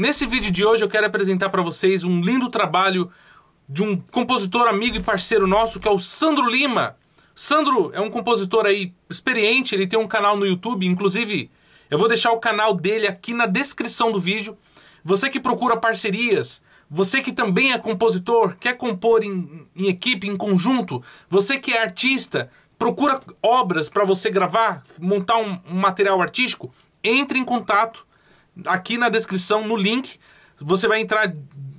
Nesse vídeo de hoje eu quero apresentar para vocês um lindo trabalho de um compositor amigo e parceiro nosso que é o Sandro Lima. Sandro é um compositor aí experiente, ele tem um canal no YouTube, inclusive eu vou deixar o canal dele aqui na descrição do vídeo. Você que procura parcerias, você que também é compositor, quer compor em, em equipe, em conjunto, você que é artista, procura obras para você gravar, montar um, um material artístico, entre em contato aqui na descrição, no link. Você vai entrar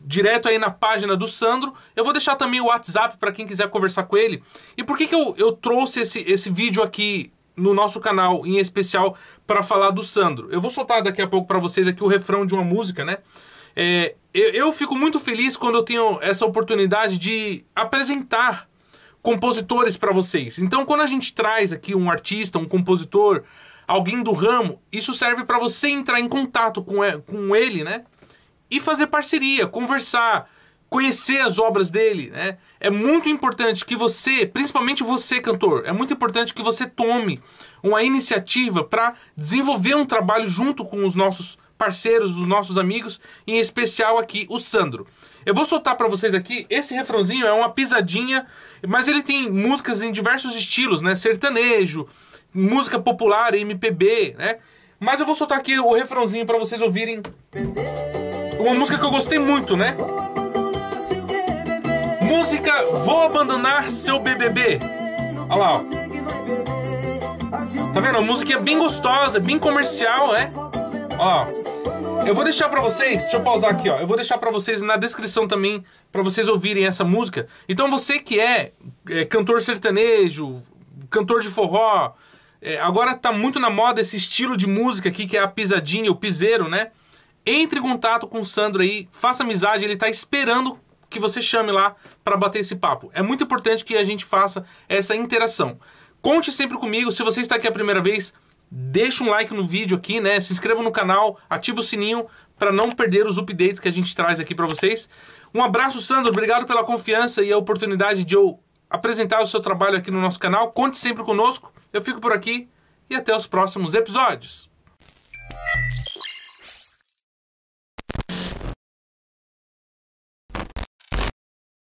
direto aí na página do Sandro. Eu vou deixar também o WhatsApp para quem quiser conversar com ele. E por que, que eu, eu trouxe esse, esse vídeo aqui no nosso canal, em especial, para falar do Sandro? Eu vou soltar daqui a pouco para vocês aqui o refrão de uma música, né? É, eu, eu fico muito feliz quando eu tenho essa oportunidade de apresentar compositores para vocês. Então, quando a gente traz aqui um artista, um compositor, alguém do ramo, isso serve para você entrar em contato com, com ele, né? E fazer parceria, conversar, conhecer as obras dele, né? É muito importante que você, principalmente você, cantor, é muito importante que você tome uma iniciativa para desenvolver um trabalho junto com os nossos parceiros, os nossos amigos, em especial aqui o Sandro. Eu vou soltar para vocês aqui, esse refrãozinho é uma pisadinha, mas ele tem músicas em diversos estilos, né? Sertanejo, música popular, MPB, né? Mas eu vou soltar aqui o refrãozinho para vocês ouvirem. Uma música que eu gostei muito, né? Música Vou Abandonar Seu BBB. Olha lá, ó. Tá vendo? A música é bem gostosa, bem comercial, né? ó. Eu vou deixar para vocês, deixa eu pausar aqui, ó. Eu vou deixar para vocês na descrição também para vocês ouvirem essa música. Então você que é, é cantor sertanejo, cantor de forró, é, agora tá muito na moda esse estilo de música aqui, que é a pisadinha, o piseiro, né? Entre em contato com o Sandro aí, faça amizade, ele tá esperando que você chame lá para bater esse papo. É muito importante que a gente faça essa interação. Conte sempre comigo, se você está aqui a primeira vez, deixa um like no vídeo aqui, né? Se inscreva no canal, ativa o sininho para não perder os updates que a gente traz aqui para vocês. Um abraço, Sandro, obrigado pela confiança e a oportunidade de eu apresentar o seu trabalho aqui no nosso canal. Conte sempre conosco. Eu fico por aqui e até os próximos episódios.